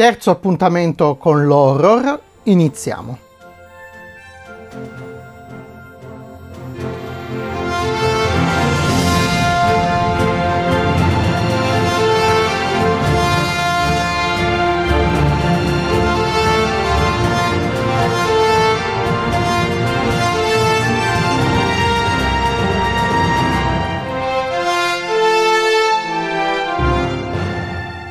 Terzo appuntamento con l'horror, iniziamo.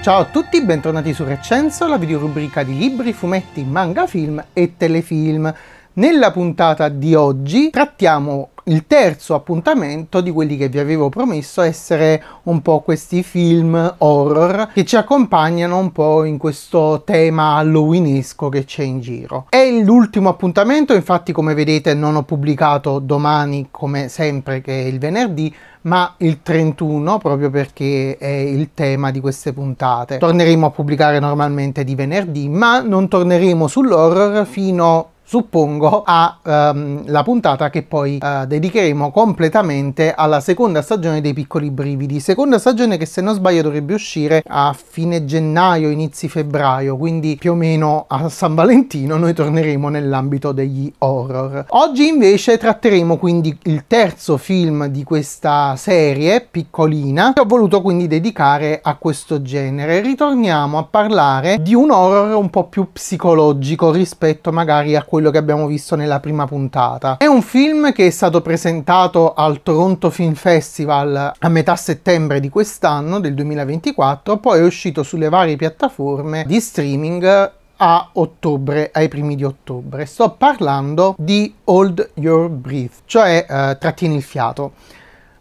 Ciao a tutti, bentornati su Recenso, la videorubrica di libri, fumetti, manga, film e telefilm. Nella puntata di oggi trattiamo il terzo appuntamento di quelli che vi avevo promesso essere un po' questi film horror che ci accompagnano un po' in questo tema halloweenesco che c'è in giro. È l'ultimo appuntamento, infatti come vedete non ho pubblicato domani come sempre che è il venerdì, ma il 31 proprio perché è il tema di queste puntate. Torneremo a pubblicare normalmente di venerdì, ma non torneremo sull'horror fino suppongo, alla ehm, um, puntata che poi uh, dedicheremo completamente alla seconda stagione dei piccoli brividi. Seconda stagione che se non sbaglio dovrebbe uscire a fine gennaio, inizi febbraio, quindi più o meno a San Valentino noi torneremo nell'ambito degli horror. Oggi invece tratteremo quindi il terzo film di questa serie piccolina che ho voluto quindi dedicare a questo genere. Ritorniamo a parlare di un horror un po' più psicologico rispetto magari a quello quello che abbiamo visto nella prima puntata. È un film che è stato presentato al Toronto Film Festival a metà settembre di quest'anno, del 2024, poi è uscito sulle varie piattaforme di streaming a ottobre, ai primi di ottobre. Sto parlando di Hold Your Breath, cioè eh, Trattieni il fiato.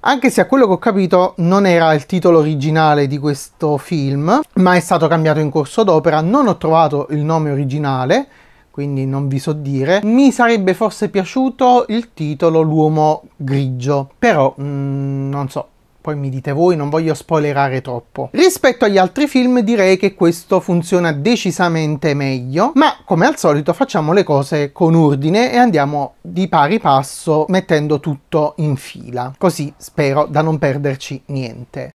Anche se a quello che ho capito non era il titolo originale di questo film, ma è stato cambiato in corso d'opera, non ho trovato il nome originale, quindi non vi so dire. Mi sarebbe forse piaciuto il titolo L'uomo grigio, però mm, non so, poi mi dite voi, non voglio spoilerare troppo. Rispetto agli altri film direi che questo funziona decisamente meglio, ma come al solito facciamo le cose con ordine e andiamo di pari passo mettendo tutto in fila, così spero da non perderci niente.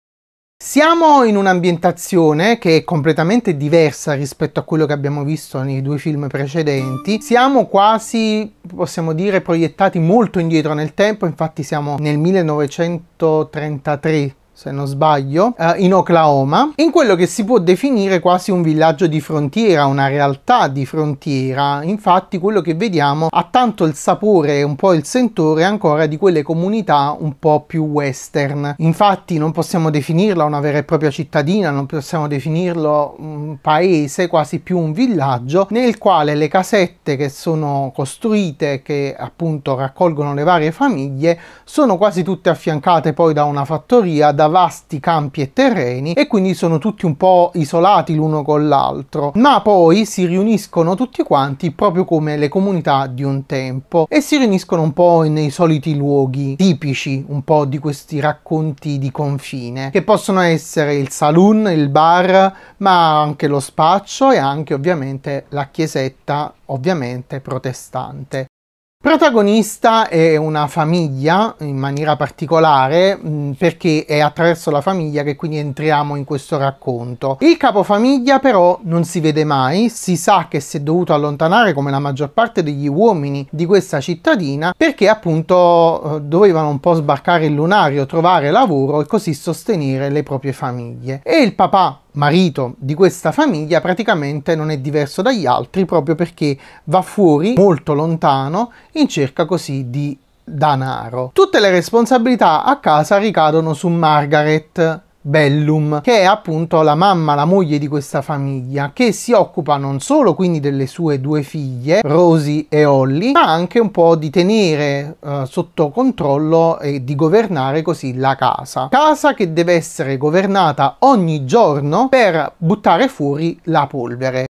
Siamo in un'ambientazione che è completamente diversa rispetto a quello che abbiamo visto nei due film precedenti. Siamo quasi, possiamo dire, proiettati molto indietro nel tempo, infatti siamo nel 1933 se non sbaglio, eh, in Oklahoma, in quello che si può definire quasi un villaggio di frontiera, una realtà di frontiera. Infatti quello che vediamo ha tanto il sapore e un po' il sentore ancora di quelle comunità un po' più western. Infatti non possiamo definirla una vera e propria cittadina, non possiamo definirlo un paese, quasi più un villaggio, nel quale le casette che sono costruite, che appunto raccolgono le varie famiglie, sono quasi tutte affiancate poi da una fattoria, da vasti campi e terreni e quindi sono tutti un po' isolati l'uno con l'altro, ma poi si riuniscono tutti quanti proprio come le comunità di un tempo e si riuniscono un po' nei soliti luoghi tipici un po' di questi racconti di confine che possono essere il saloon, il bar, ma anche lo spaccio e anche ovviamente la chiesetta ovviamente protestante. Protagonista è una famiglia in maniera particolare mm, perché è attraverso la famiglia che quindi entriamo in questo racconto. Il capofamiglia però non si vede mai, si sa che si è dovuto allontanare come la maggior parte degli uomini di questa cittadina perché appunto eh, dovevano un po' sbarcare il lunario, trovare lavoro e così sostenere le proprie famiglie. E il papà marito di questa famiglia praticamente non è diverso dagli altri proprio perché va fuori molto lontano in cerca così di danaro. Tutte le responsabilità a casa ricadono su Margaret Bellum, che è appunto la mamma, la moglie di questa famiglia, che si occupa non solo quindi delle sue due figlie, Rosie e Holly, ma anche un po' di tenere eh, sotto controllo e di governare così la casa. Casa che deve essere governata ogni giorno per buttare fuori la polvere.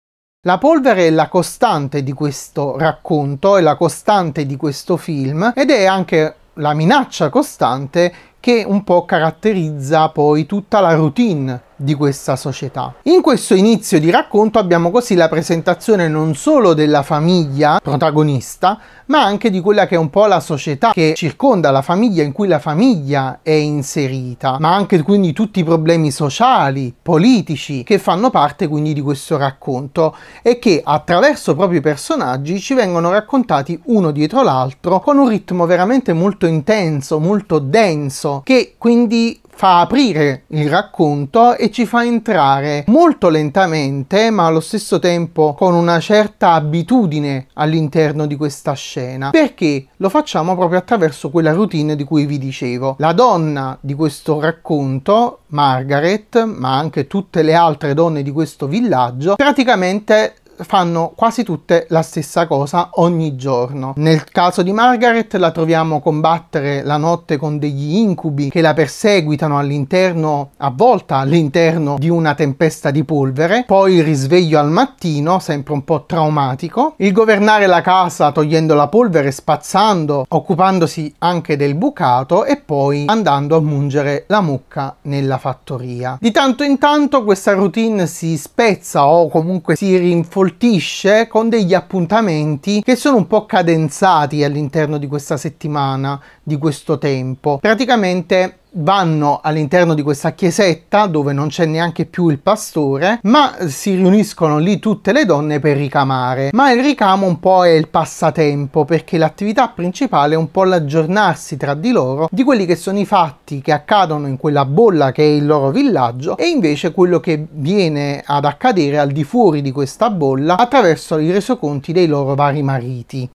La polvere è la costante di questo racconto, è la costante di questo film ed è anche la minaccia costante che un po' caratterizza poi tutta la routine di questa società. In questo inizio di racconto abbiamo così la presentazione non solo della famiglia protagonista, ma anche di quella che è un po' la società che circonda la famiglia, in cui la famiglia è inserita, ma anche quindi tutti i problemi sociali, politici, che fanno parte quindi di questo racconto e che attraverso proprio i personaggi ci vengono raccontati uno dietro l'altro con un ritmo veramente molto intenso, molto denso, che quindi fa aprire il racconto e ci fa entrare molto lentamente ma allo stesso tempo con una certa abitudine all'interno di questa scena perché lo facciamo proprio attraverso quella routine di cui vi dicevo la donna di questo racconto Margaret ma anche tutte le altre donne di questo villaggio praticamente fanno quasi tutte la stessa cosa ogni giorno. Nel caso di Margaret la troviamo combattere la notte con degli incubi che la perseguitano all'interno, a volta all'interno di una tempesta di polvere, poi il risveglio al mattino, sempre un po' traumatico, il governare la casa togliendo la polvere, spazzando, occupandosi anche del bucato e poi andando a mungere la mucca nella fattoria. Di tanto in tanto questa routine si spezza o comunque si rinforza sfoltisce con degli appuntamenti che sono un po' cadenzati all'interno di questa settimana, di questo tempo. Praticamente vanno all'interno di questa chiesetta dove non c'è neanche più il pastore, ma si riuniscono lì tutte le donne per ricamare. Ma il ricamo un po' è il passatempo perché l'attività principale è un po' l'aggiornarsi tra di loro di quelli che sono i fatti che accadono in quella bolla che è il loro villaggio e invece quello che viene ad accadere al di fuori di questa bolla attraverso i resoconti dei loro vari mariti.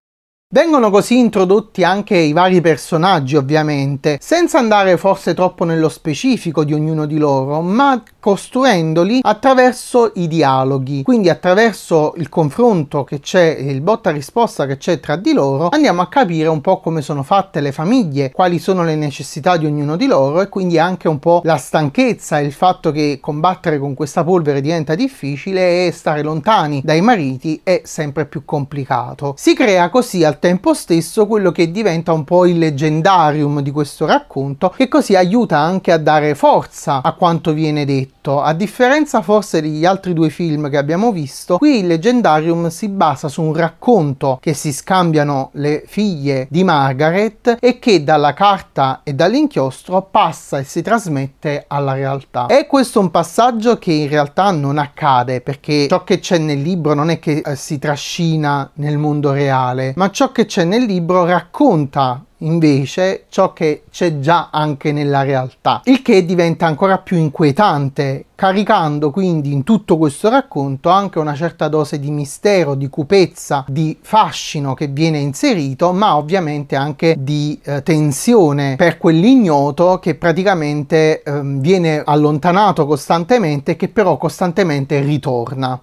Vengono così introdotti anche i vari personaggi ovviamente, senza andare forse troppo nello specifico di ognuno di loro, ma costruendoli attraverso i dialoghi, quindi attraverso il confronto che c'è, il botta risposta che c'è tra di loro, andiamo a capire un po' come sono fatte le famiglie, quali sono le necessità di ognuno di loro e quindi anche un po' la stanchezza e il fatto che combattere con questa polvere diventa difficile e stare lontani dai mariti è sempre più complicato. Si crea così al al tempo stesso quello che diventa un po' il leggendarium di questo racconto che così aiuta anche a dare forza a quanto viene detto. A differenza forse degli altri due film che abbiamo visto, qui il leggendarium si basa su un racconto che si scambiano le figlie di Margaret e che dalla carta e dall'inchiostro passa e si trasmette alla realtà. È questo un passaggio che in realtà non accade perché ciò che c'è nel libro non è che eh, si trascina nel mondo reale, ma ciò che c'è nel libro racconta invece ciò che c'è già anche nella realtà, il che diventa ancora più inquietante, caricando quindi in tutto questo racconto anche una certa dose di mistero, di cupezza, di fascino che viene inserito, ma ovviamente anche di eh, tensione per quell'ignoto che praticamente eh, viene allontanato costantemente e che però costantemente ritorna.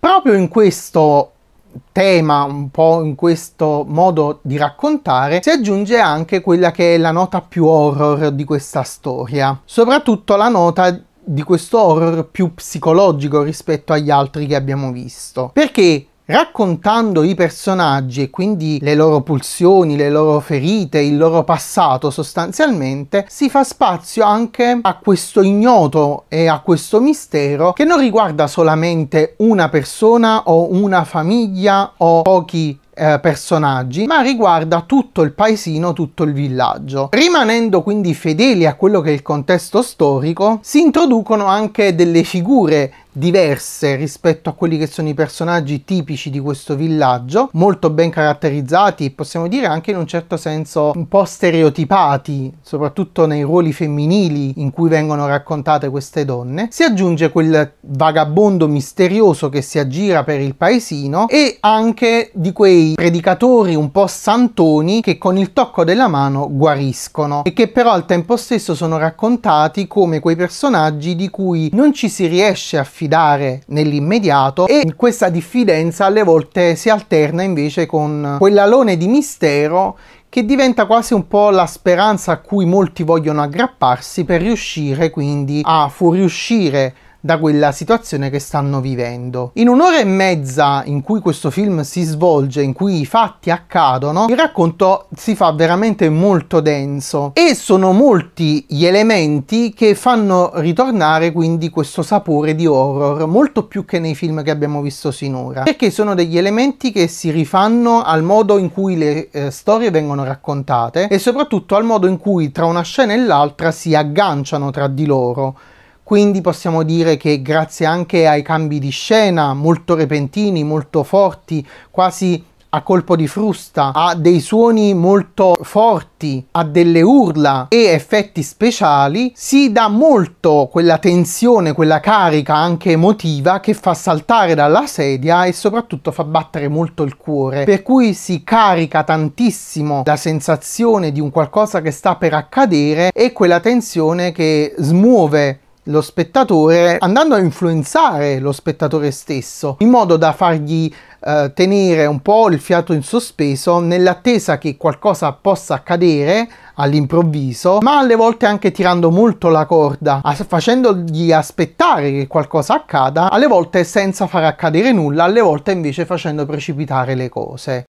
Proprio in questo tema un po' in questo modo di raccontare si aggiunge anche quella che è la nota più horror di questa storia soprattutto la nota di questo horror più psicologico rispetto agli altri che abbiamo visto perché raccontando i personaggi e quindi le loro pulsioni, le loro ferite, il loro passato sostanzialmente, si fa spazio anche a questo ignoto e a questo mistero che non riguarda solamente una persona o una famiglia o pochi eh, personaggi, ma riguarda tutto il paesino, tutto il villaggio. Rimanendo quindi fedeli a quello che è il contesto storico, si introducono anche delle figure diverse rispetto a quelli che sono i personaggi tipici di questo villaggio, molto ben caratterizzati, e possiamo dire anche in un certo senso un po' stereotipati, soprattutto nei ruoli femminili in cui vengono raccontate queste donne. Si aggiunge quel vagabondo misterioso che si aggira per il paesino e anche di quei dei predicatori un po' santoni che con il tocco della mano guariscono e che però al tempo stesso sono raccontati come quei personaggi di cui non ci si riesce a fidare nell'immediato e questa diffidenza alle volte si alterna invece con quell'alone di mistero che diventa quasi un po' la speranza a cui molti vogliono aggrapparsi per riuscire quindi a fuoriuscire da quella situazione che stanno vivendo. In un'ora e mezza in cui questo film si svolge, in cui i fatti accadono, il racconto si fa veramente molto denso e sono molti gli elementi che fanno ritornare quindi questo sapore di horror, molto più che nei film che abbiamo visto sinora, perché sono degli elementi che si rifanno al modo in cui le eh, storie vengono raccontate e soprattutto al modo in cui tra una scena e l'altra si agganciano tra di loro quindi possiamo dire che grazie anche ai cambi di scena molto repentini, molto forti, quasi a colpo di frusta, a dei suoni molto forti, a delle urla e effetti speciali, si dà molto quella tensione, quella carica anche emotiva che fa saltare dalla sedia e soprattutto fa battere molto il cuore, per cui si carica tantissimo la sensazione di un qualcosa che sta per accadere e quella tensione che smuove lo spettatore andando a influenzare lo spettatore stesso in modo da fargli eh, tenere un po' il fiato in sospeso nell'attesa che qualcosa possa accadere all'improvviso ma alle volte anche tirando molto la corda facendogli aspettare che qualcosa accada alle volte senza far accadere nulla alle volte invece facendo precipitare le cose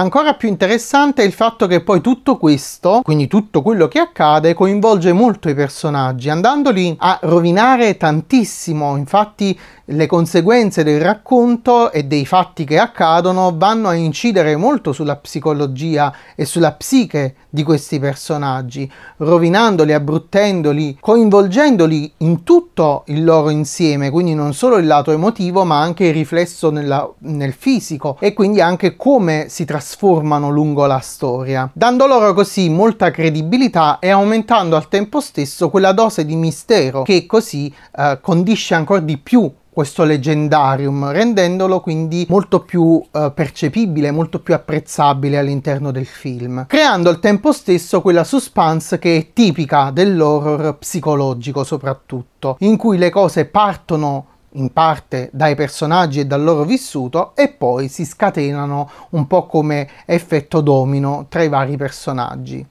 Ancora più interessante è il fatto che poi tutto questo, quindi tutto quello che accade, coinvolge molto i personaggi, andandoli a rovinare tantissimo. Infatti le conseguenze del racconto e dei fatti che accadono vanno a incidere molto sulla psicologia e sulla psiche di questi personaggi, rovinandoli, abbruttendoli, coinvolgendoli in tutto il loro insieme, quindi non solo il lato emotivo ma anche il riflesso nella, nel fisico e quindi anche come si trasforma trasformano lungo la storia, dando loro così molta credibilità e aumentando al tempo stesso quella dose di mistero che così eh, condisce ancora di più questo leggendarium, rendendolo quindi molto più eh, percepibile, molto più apprezzabile all'interno del film, creando al tempo stesso quella suspense che è tipica dell'horror psicologico soprattutto, in cui le cose partono in parte dai personaggi e dal loro vissuto e poi si scatenano un po' come effetto domino tra i vari personaggi.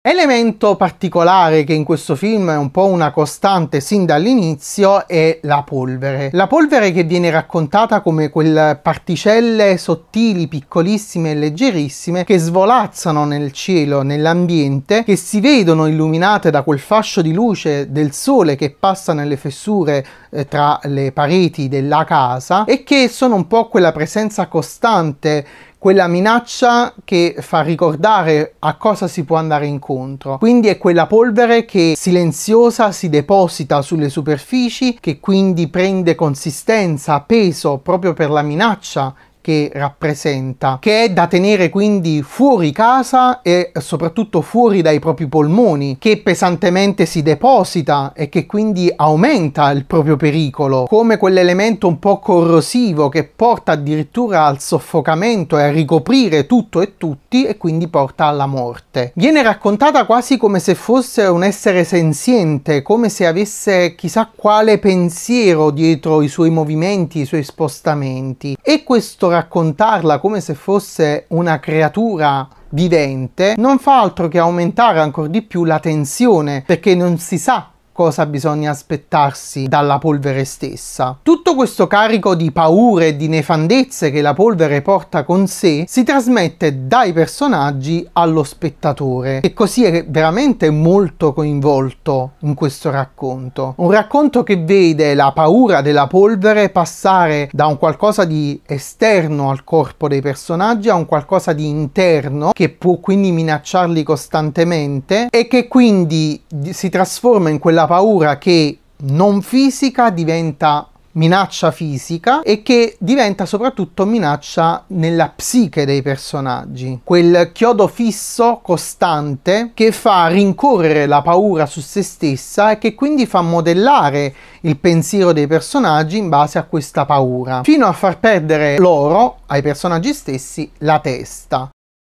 Elemento particolare che in questo film è un po' una costante sin dall'inizio è la polvere. La polvere che viene raccontata come quelle particelle sottili, piccolissime e leggerissime che svolazzano nel cielo, nell'ambiente, che si vedono illuminate da quel fascio di luce del sole che passa nelle fessure eh, tra le pareti della casa e che sono un po' quella presenza costante quella minaccia che fa ricordare a cosa si può andare incontro. Quindi è quella polvere che silenziosa si deposita sulle superfici, che quindi prende consistenza, peso proprio per la minaccia che rappresenta, che è da tenere quindi fuori casa e soprattutto fuori dai propri polmoni, che pesantemente si deposita e che quindi aumenta il proprio pericolo, come quell'elemento un po' corrosivo che porta addirittura al soffocamento e a ricoprire tutto e tutti e quindi porta alla morte. Viene raccontata quasi come se fosse un essere senziente, come se avesse chissà quale pensiero dietro i suoi movimenti, i suoi spostamenti e questo raccontarla come se fosse una creatura vivente non fa altro che aumentare ancora di più la tensione perché non si sa cosa bisogna aspettarsi dalla polvere stessa. Tutto questo carico di paure e di nefandezze che la polvere porta con sé si trasmette dai personaggi allo spettatore e così è veramente molto coinvolto in questo racconto. Un racconto che vede la paura della polvere passare da un qualcosa di esterno al corpo dei personaggi a un qualcosa di interno che può quindi minacciarli costantemente e che quindi si trasforma in quella paura che non fisica diventa minaccia fisica e che diventa soprattutto minaccia nella psiche dei personaggi, quel chiodo fisso, costante, che fa rincorrere la paura su se stessa e che quindi fa modellare il pensiero dei personaggi in base a questa paura, fino a far perdere loro, ai personaggi stessi, la testa.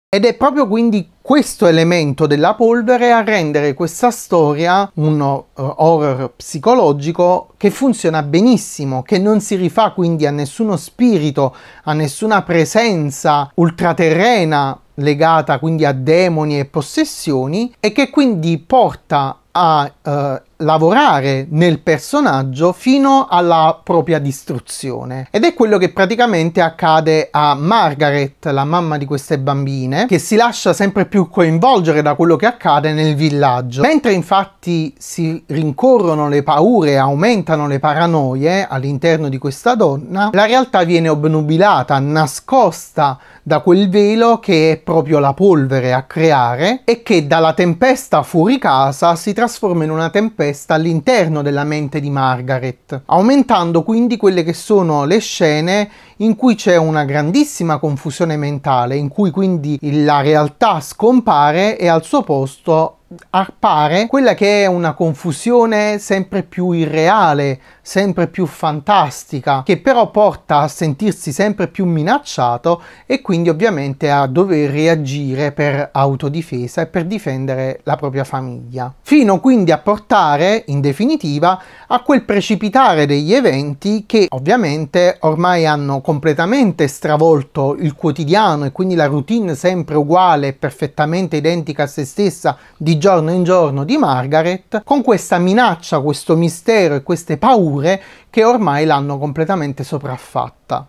Ed è proprio quindi questo elemento della polvere a rendere questa storia un eh, horror psicologico che funziona benissimo, che non si rifà quindi a nessuno spirito, a nessuna presenza ultraterrena legata quindi a demoni e possessioni e che quindi porta a eh, lavorare nel personaggio fino alla propria distruzione ed è quello che praticamente accade a Margaret la mamma di queste bambine che si lascia sempre più più coinvolgere da quello che accade nel villaggio. Mentre infatti si rincorrono le paure aumentano le paranoie all'interno di questa donna, la realtà viene obnubilata, nascosta da quel velo che è proprio la polvere a creare e che dalla tempesta fuori casa si trasforma in una tempesta all'interno della mente di Margaret, aumentando quindi quelle che sono le scene in cui c'è una grandissima confusione mentale, in cui quindi la realtà scompare e al suo posto appare quella che è una confusione sempre più irreale, sempre più fantastica, che però porta a sentirsi sempre più minacciato e quindi ovviamente a dover reagire per autodifesa e per difendere la propria famiglia. Fino quindi a portare, in definitiva, a quel precipitare degli eventi che ovviamente ormai hanno completamente stravolto il quotidiano e quindi la routine sempre uguale e perfettamente identica a se stessa di giorno in giorno di Margaret con questa minaccia, questo mistero e queste paure che ormai l'hanno completamente sopraffatta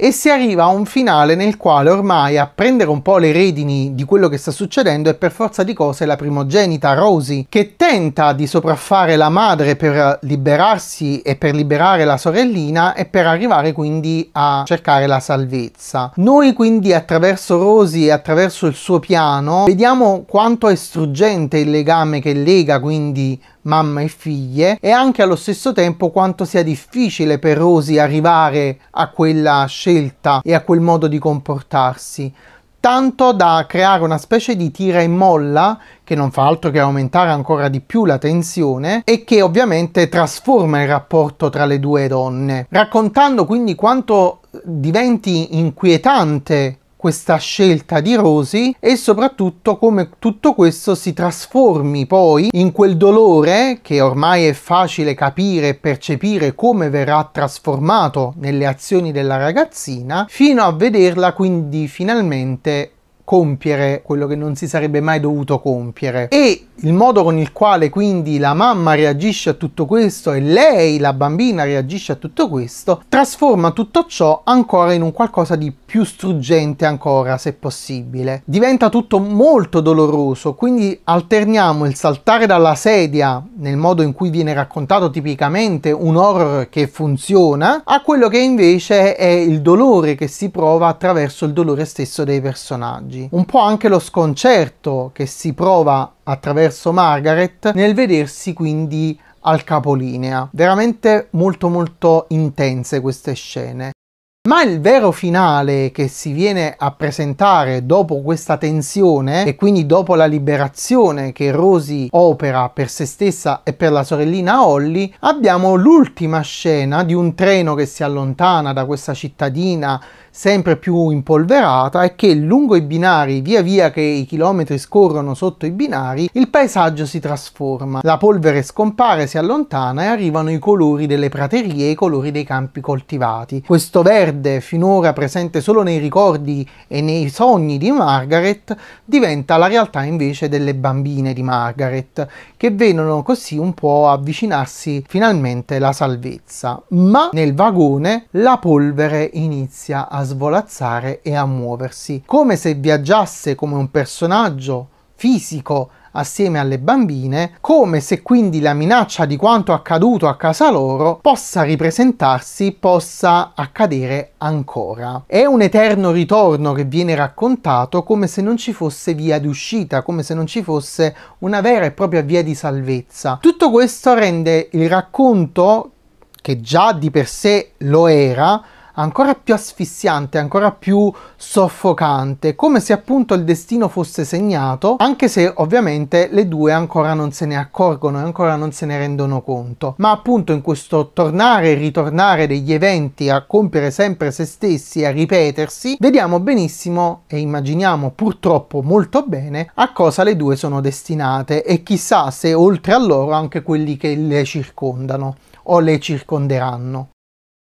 e si arriva a un finale nel quale ormai a prendere un po' le redini di quello che sta succedendo è per forza di cose la primogenita Rosie che tenta di sopraffare la madre per liberarsi e per liberare la sorellina e per arrivare quindi a cercare la salvezza. Noi quindi attraverso Rosie e attraverso il suo piano vediamo quanto è struggente il legame che lega quindi mamma e figlie e anche allo stesso tempo quanto sia difficile per Rosy arrivare a quella scelta e a quel modo di comportarsi tanto da creare una specie di tira e molla che non fa altro che aumentare ancora di più la tensione e che ovviamente trasforma il rapporto tra le due donne, raccontando quindi quanto diventi inquietante questa scelta di Rosy e soprattutto come tutto questo si trasformi poi in quel dolore che ormai è facile capire e percepire come verrà trasformato nelle azioni della ragazzina fino a vederla quindi finalmente compiere quello che non si sarebbe mai dovuto compiere e il modo con il quale quindi la mamma reagisce a tutto questo e lei, la bambina, reagisce a tutto questo, trasforma tutto ciò ancora in un qualcosa di più struggente ancora, se possibile. Diventa tutto molto doloroso, quindi alterniamo il saltare dalla sedia, nel modo in cui viene raccontato tipicamente un horror che funziona, a quello che invece è il dolore che si prova attraverso il dolore stesso dei personaggi personaggi, un po' anche lo sconcerto che si prova attraverso Margaret nel vedersi quindi al capolinea. Veramente molto molto intense queste scene. Ma il vero finale che si viene a presentare dopo questa tensione e quindi dopo la liberazione che Rosy opera per se stessa e per la sorellina Holly, abbiamo l'ultima scena di un treno che si allontana da questa cittadina sempre più impolverata è che lungo i binari, via via che i chilometri scorrono sotto i binari, il paesaggio si trasforma. La polvere scompare, si allontana e arrivano i colori delle praterie e i colori dei campi coltivati. Questo verde, finora presente solo nei ricordi e nei sogni di Margaret, diventa la realtà invece delle bambine di Margaret, che vedono così un po' avvicinarsi finalmente la salvezza. Ma nel vagone la polvere inizia a svolazzare e a muoversi, come se viaggiasse come un personaggio fisico assieme alle bambine, come se quindi la minaccia di quanto accaduto a casa loro possa ripresentarsi, possa accadere ancora. È un eterno ritorno che viene raccontato come se non ci fosse via di uscita, come se non ci fosse una vera e propria via di salvezza. Tutto questo rende il racconto, che già di per sé lo era, ancora più asfissiante, ancora più soffocante, come se appunto il destino fosse segnato, anche se ovviamente le due ancora non se ne accorgono e ancora non se ne rendono conto. Ma appunto in questo tornare e ritornare degli eventi a compiere sempre se stessi, a ripetersi, vediamo benissimo e immaginiamo purtroppo molto bene a cosa le due sono destinate e chissà se oltre a loro anche quelli che le circondano o le circonderanno.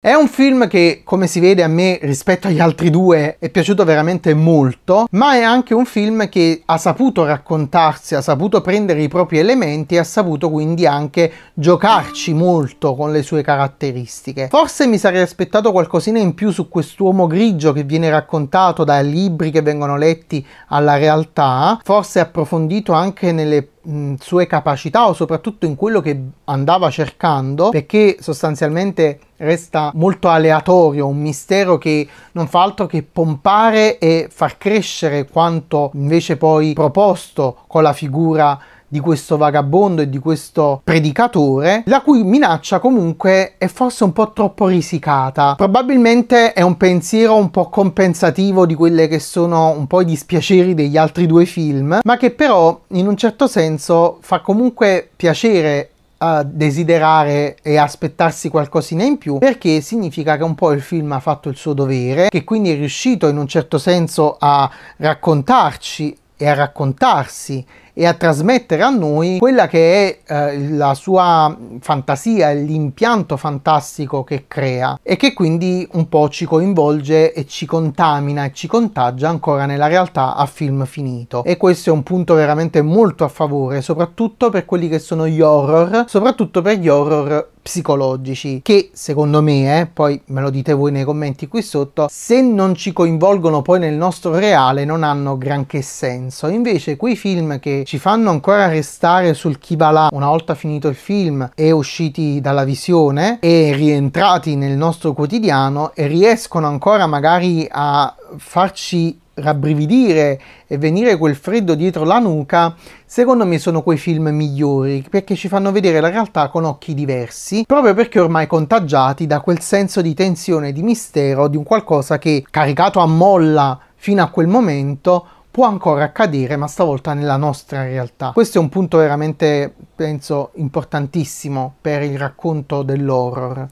È un film che, come si vede a me rispetto agli altri due, è piaciuto veramente molto, ma è anche un film che ha saputo raccontarsi, ha saputo prendere i propri elementi e ha saputo quindi anche giocarci molto con le sue caratteristiche. Forse mi sarei aspettato qualcosina in più su quest'uomo grigio che viene raccontato dai libri che vengono letti alla realtà, forse approfondito anche nelle mh, sue capacità o soprattutto in quello che andava cercando perché sostanzialmente resta molto aleatorio, un mistero che non fa altro che pompare e far crescere quanto invece poi proposto con la figura di questo vagabondo e di questo predicatore, la cui minaccia comunque è forse un po' troppo risicata. Probabilmente è un pensiero un po' compensativo di quelle che sono un po' i dispiaceri degli altri due film, ma che però in un certo senso fa comunque piacere a desiderare e aspettarsi qualcosina in più perché significa che un po' il film ha fatto il suo dovere che quindi è riuscito in un certo senso a raccontarci e a raccontarsi e a trasmettere a noi quella che è eh, la sua fantasia, l'impianto fantastico che crea e che quindi un po' ci coinvolge e ci contamina e ci contagia ancora nella realtà a film finito. E questo è un punto veramente molto a favore, soprattutto per quelli che sono gli horror, soprattutto per gli horror psicologici che secondo me, eh, poi me lo dite voi nei commenti qui sotto, se non ci coinvolgono poi nel nostro reale non hanno granché senso. Invece quei film che ci fanno ancora restare sul là una volta finito il film e usciti dalla visione e rientrati nel nostro quotidiano e riescono ancora magari a farci rabbrividire e venire quel freddo dietro la nuca, secondo me sono quei film migliori perché ci fanno vedere la realtà con occhi diversi, proprio perché ormai contagiati da quel senso di tensione, di mistero, di un qualcosa che caricato a molla fino a quel momento può ancora accadere, ma stavolta nella nostra realtà. Questo è un punto veramente, penso, importantissimo per il racconto dell'horror.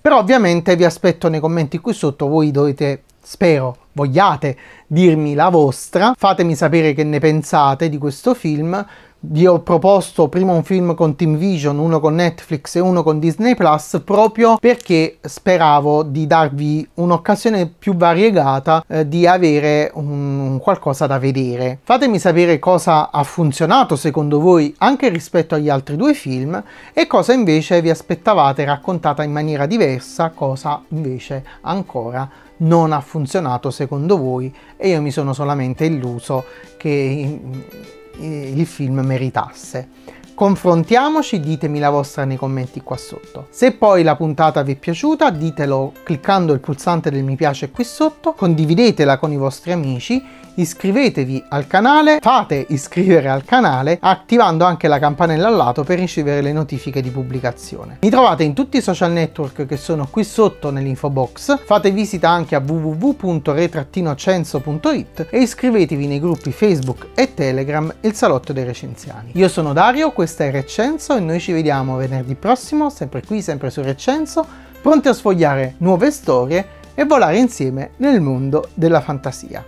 Però ovviamente vi aspetto nei commenti qui sotto, voi dovete spero vogliate dirmi la vostra, fatemi sapere che ne pensate di questo film. Vi ho proposto prima un film con Team Vision, uno con Netflix e uno con Disney Plus, proprio perché speravo di darvi un'occasione più variegata eh, di avere un, qualcosa da vedere. Fatemi sapere cosa ha funzionato secondo voi anche rispetto agli altri due film e cosa invece vi aspettavate raccontata in maniera diversa, cosa invece ancora non ha funzionato secondo voi e io mi sono solamente illuso che il film meritasse confrontiamoci, ditemi la vostra nei commenti qua sotto. Se poi la puntata vi è piaciuta ditelo cliccando il pulsante del mi piace qui sotto, condividetela con i vostri amici, iscrivetevi al canale, fate iscrivere al canale attivando anche la campanella al lato per ricevere le notifiche di pubblicazione. Mi trovate in tutti i social network che sono qui sotto nell'info box, fate visita anche a www.re-censo.it e iscrivetevi nei gruppi Facebook e Telegram il Salotto dei Recenziani. Io sono Dario, questo questo è Recenso e noi ci vediamo venerdì prossimo, sempre qui, sempre su Recenso, pronti a sfogliare nuove storie e volare insieme nel mondo della fantasia.